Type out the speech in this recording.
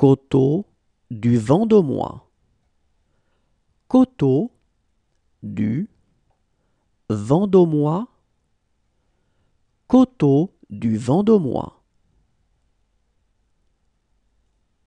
Coteau du Vendômois. Coteau du Vendômois. Coteau du Vendômois.